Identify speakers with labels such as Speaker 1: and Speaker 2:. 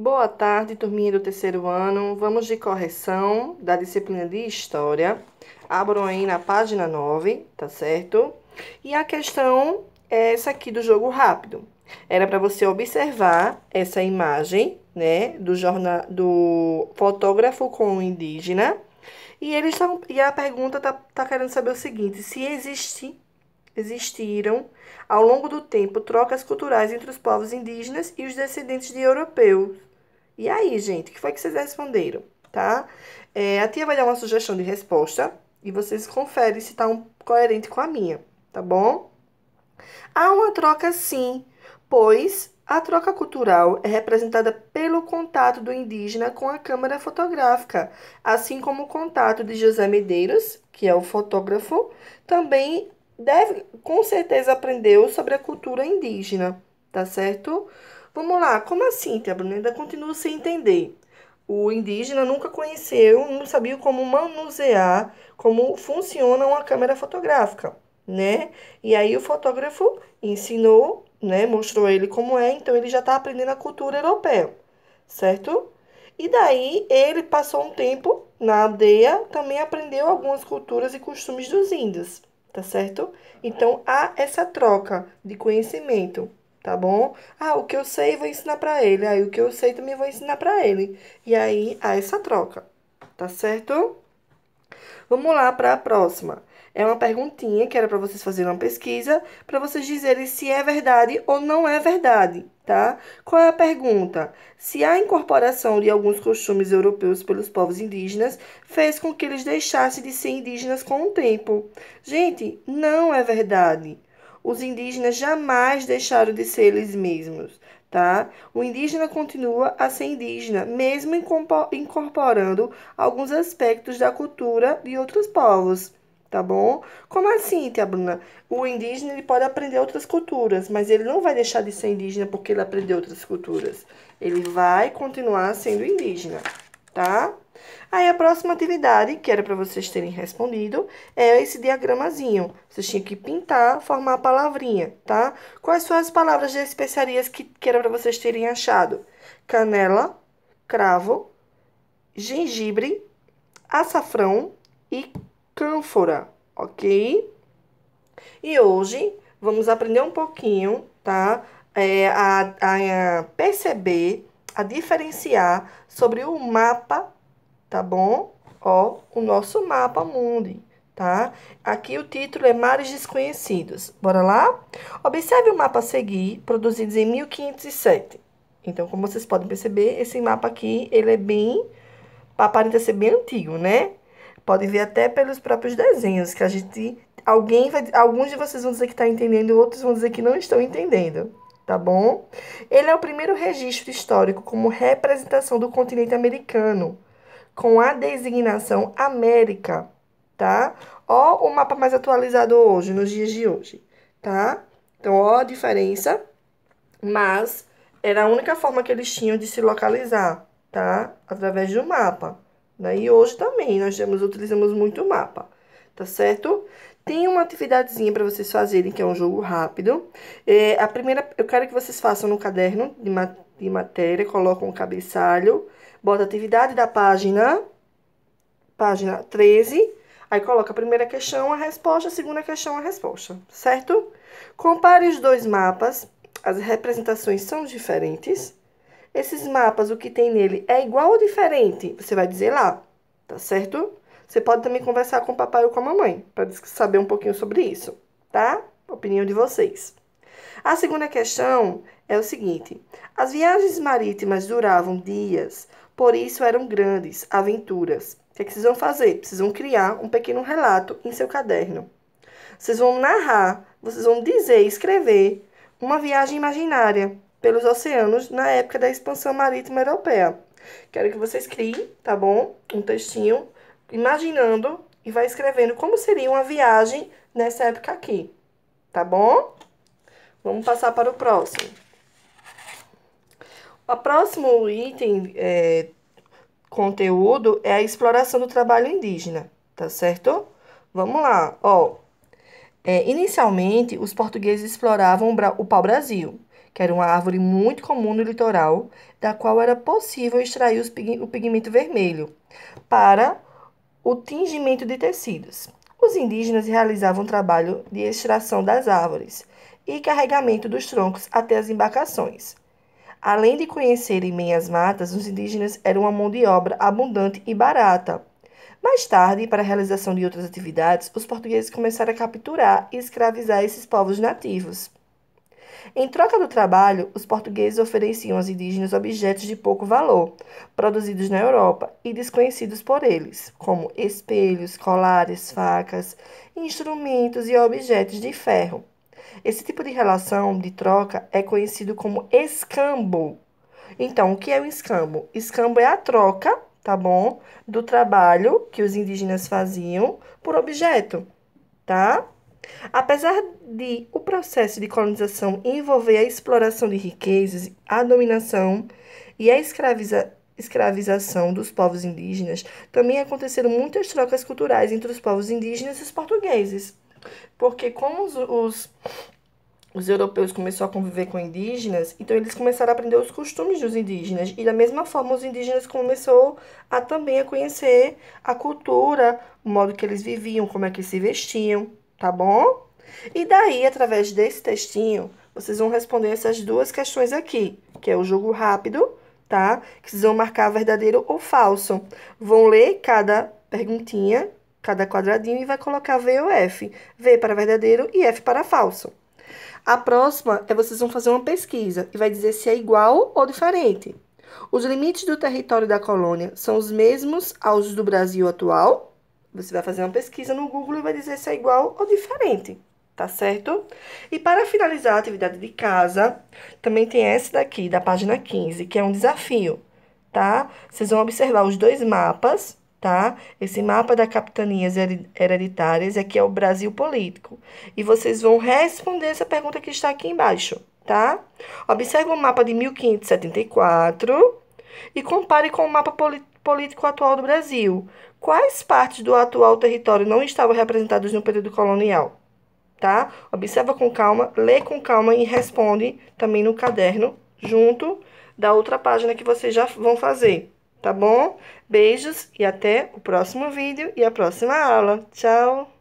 Speaker 1: Boa tarde, turminha do terceiro ano. Vamos de correção da disciplina de História. Abram aí na página 9, tá certo? E a questão é essa aqui do jogo rápido. Era para você observar essa imagem, né, do jornal do fotógrafo com o indígena. E eles estão e a pergunta tá, tá querendo saber o seguinte: se existe existiram ao longo do tempo trocas culturais entre os povos indígenas e os descendentes de europeus e aí, gente, o que foi que vocês responderam, tá? É, a tia vai dar uma sugestão de resposta e vocês conferem se tá um, coerente com a minha, tá bom? Há uma troca sim, pois a troca cultural é representada pelo contato do indígena com a câmera fotográfica, assim como o contato de José Medeiros, que é o fotógrafo, também deve com certeza aprendeu sobre a cultura indígena, tá certo? Vamos lá, como assim, Tia Ainda Continuo sem entender. O indígena nunca conheceu, não sabia como manusear, como funciona uma câmera fotográfica, né? E aí o fotógrafo ensinou, né? Mostrou ele como é, então ele já está aprendendo a cultura europeia, certo? E daí ele passou um tempo na aldeia, também aprendeu algumas culturas e costumes dos índios, tá certo? Então há essa troca de conhecimento tá bom? Ah, o que eu sei vou ensinar para ele, aí o que eu sei também vou ensinar para ele. E aí há essa troca, tá certo? Vamos lá para a próxima. É uma perguntinha que era para vocês fazerem uma pesquisa, para vocês dizerem se é verdade ou não é verdade, tá? Qual é a pergunta? Se a incorporação de alguns costumes europeus pelos povos indígenas fez com que eles deixassem de ser indígenas com o tempo. Gente, não é verdade. Os indígenas jamais deixaram de ser eles mesmos, tá? O indígena continua a ser indígena, mesmo incorporando alguns aspectos da cultura de outros povos, tá bom? Como assim, Tia Bruna? O indígena ele pode aprender outras culturas, mas ele não vai deixar de ser indígena porque ele aprendeu outras culturas. Ele vai continuar sendo indígena, tá? Aí a próxima atividade, que era para vocês terem respondido, é esse diagramazinho. Vocês tinham que pintar, formar a palavrinha, tá? Quais foram as palavras de especiarias que, que era para vocês terem achado? Canela, cravo, gengibre, açafrão e cânfora, ok? E hoje vamos aprender um pouquinho, tá? É, a, a, a perceber, a diferenciar sobre o mapa tá bom? Ó, o nosso mapa mundi, tá? Aqui o título é Mares Desconhecidos. Bora lá? Observe o mapa a seguir, produzidos em 1507. Então, como vocês podem perceber, esse mapa aqui, ele é bem... Aparenta ser bem antigo, né? Pode ver até pelos próprios desenhos, que a gente... Alguém vai, alguns de vocês vão dizer que está entendendo, outros vão dizer que não estão entendendo, tá bom? Ele é o primeiro registro histórico como representação do continente americano, com a designação América, tá? Ó o mapa mais atualizado hoje, nos dias de hoje, tá? Então, ó a diferença, mas era a única forma que eles tinham de se localizar, tá? Através do mapa. Né? E hoje também nós temos, utilizamos muito o mapa, tá certo? Tem uma atividadezinha para vocês fazerem, que é um jogo rápido. É, a primeira, eu quero que vocês façam no caderno de, mat de matéria, colocam o um cabeçalho Bota atividade da página, página 13. Aí coloca a primeira questão, a resposta, a segunda questão, a resposta, certo? Compare os dois mapas, as representações são diferentes. Esses mapas, o que tem nele é igual ou diferente? Você vai dizer lá, tá certo? Você pode também conversar com o papai ou com a mamãe, para saber um pouquinho sobre isso, tá? Opinião de vocês. A segunda questão é o seguinte: as viagens marítimas duravam dias, por isso eram grandes aventuras. O que, é que vocês vão fazer? vão criar um pequeno relato em seu caderno. Vocês vão narrar, vocês vão dizer, escrever uma viagem imaginária pelos oceanos na época da expansão marítima europeia. Quero que vocês criem, tá bom? Um textinho imaginando e vai escrevendo como seria uma viagem nessa época aqui, tá bom? Vamos passar para o próximo. O próximo item é, conteúdo é a exploração do trabalho indígena, tá certo? Vamos lá, ó. É, inicialmente, os portugueses exploravam o pau-brasil, que era uma árvore muito comum no litoral, da qual era possível extrair o pigmento vermelho para o tingimento de tecidos. Os indígenas realizavam trabalho de extração das árvores e carregamento dos troncos até as embarcações. Além de conhecerem bem as matas, os indígenas eram uma mão de obra abundante e barata. Mais tarde, para a realização de outras atividades, os portugueses começaram a capturar e escravizar esses povos nativos. Em troca do trabalho, os portugueses ofereciam aos indígenas objetos de pouco valor, produzidos na Europa e desconhecidos por eles, como espelhos, colares, facas, instrumentos e objetos de ferro. Esse tipo de relação de troca é conhecido como escambo. Então, o que é o escambo? Escambo é a troca, tá bom? Do trabalho que os indígenas faziam por objeto, tá? Apesar de o processo de colonização envolver a exploração de riquezas, a dominação e a escraviza escravização dos povos indígenas, também aconteceram muitas trocas culturais entre os povos indígenas e os portugueses. Porque como os, os, os europeus começaram a conviver com indígenas, então eles começaram a aprender os costumes dos indígenas. E da mesma forma, os indígenas começaram a também a conhecer a cultura, o modo que eles viviam, como é que se vestiam, tá bom? E daí, através desse textinho, vocês vão responder essas duas questões aqui, que é o jogo rápido, tá? Que vocês vão marcar verdadeiro ou falso. Vão ler cada perguntinha cada quadradinho e vai colocar V ou F. V para verdadeiro e F para falso. A próxima é vocês vão fazer uma pesquisa e vai dizer se é igual ou diferente. Os limites do território da colônia são os mesmos aos do Brasil atual? Você vai fazer uma pesquisa no Google e vai dizer se é igual ou diferente, tá certo? E para finalizar a atividade de casa, também tem essa daqui, da página 15, que é um desafio, tá? Vocês vão observar os dois mapas tá? Esse mapa das capitanias hereditárias aqui é, é o Brasil político. E vocês vão responder essa pergunta que está aqui embaixo, tá? Observe o mapa de 1574 e compare com o mapa político atual do Brasil. Quais partes do atual território não estavam representadas no período colonial? Tá? Observa com calma, lê com calma e responde também no caderno, junto da outra página que vocês já vão fazer tá bom? Beijos e até o próximo vídeo e a próxima aula. Tchau!